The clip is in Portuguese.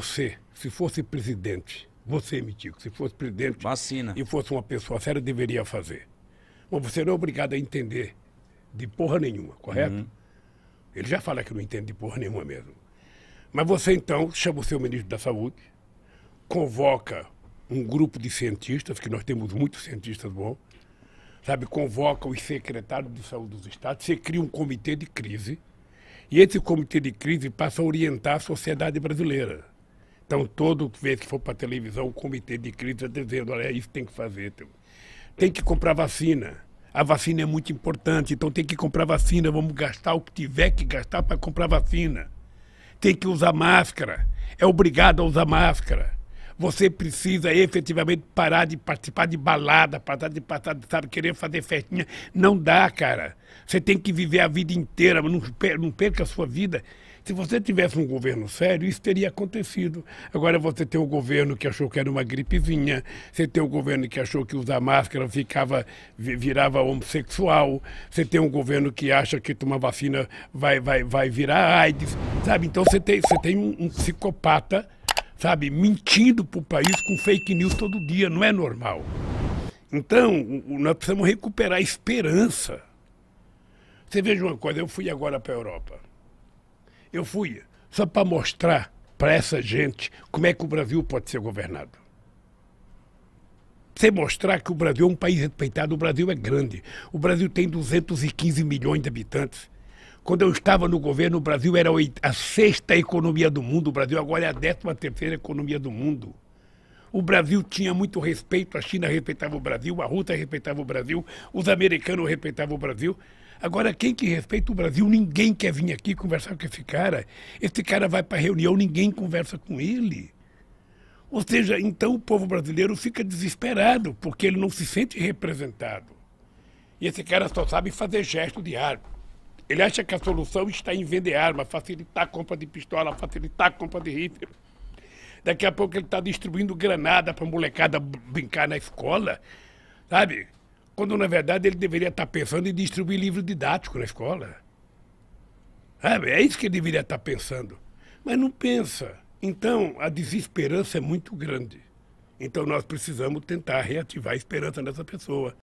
você, se fosse presidente, você, Mitico, se fosse presidente Vacina. e fosse uma pessoa séria, deveria fazer. Mas você não é obrigado a entender de porra nenhuma, correto? Uhum. Ele já fala que não entende de porra nenhuma mesmo. Mas você então chama o seu ministro da Saúde, convoca um grupo de cientistas, que nós temos muitos cientistas bons, sabe, convoca os secretários de saúde dos estados, você cria um comitê de crise, e esse comitê de crise passa a orientar a sociedade brasileira. Então, toda vez que for para a televisão, o comitê de crise está dizendo, olha, é isso tem que fazer. Tem que comprar vacina. A vacina é muito importante, então tem que comprar vacina. Vamos gastar o que tiver que gastar para comprar vacina. Tem que usar máscara. É obrigado a usar máscara você precisa efetivamente parar de participar de balada, parar de passar, sabe, querer fazer festinha. Não dá, cara. Você tem que viver a vida inteira, não perca, não perca a sua vida. Se você tivesse um governo sério, isso teria acontecido. Agora você tem um governo que achou que era uma gripezinha, você tem um governo que achou que usar máscara ficava, virava homossexual, você tem um governo que acha que tomar vacina vai, vai, vai virar AIDS, sabe? Então você tem, você tem um, um psicopata sabe, mentindo para o país com fake news todo dia, não é normal. Então, nós precisamos recuperar a esperança. Você veja uma coisa, eu fui agora para a Europa. Eu fui só para mostrar para essa gente como é que o Brasil pode ser governado. Você mostrar que o Brasil é um país respeitado, o Brasil é grande. O Brasil tem 215 milhões de habitantes. Quando eu estava no governo, o Brasil era a sexta economia do mundo, o Brasil agora é a décima terceira economia do mundo. O Brasil tinha muito respeito, a China respeitava o Brasil, a Rússia respeitava o Brasil, os americanos respeitavam o Brasil. Agora, quem que respeita o Brasil? Ninguém quer vir aqui conversar com esse cara. Esse cara vai para reunião, ninguém conversa com ele. Ou seja, então o povo brasileiro fica desesperado, porque ele não se sente representado. E esse cara só sabe fazer gesto de árbitro. Ele acha que a solução está em vender arma, facilitar a compra de pistola, facilitar a compra de rifle. Daqui a pouco ele está distribuindo granada para molecada brincar na escola, sabe? Quando na verdade ele deveria estar tá pensando em distribuir livro didático na escola. Sabe? É isso que ele deveria estar tá pensando. Mas não pensa. Então a desesperança é muito grande. Então nós precisamos tentar reativar a esperança nessa pessoa.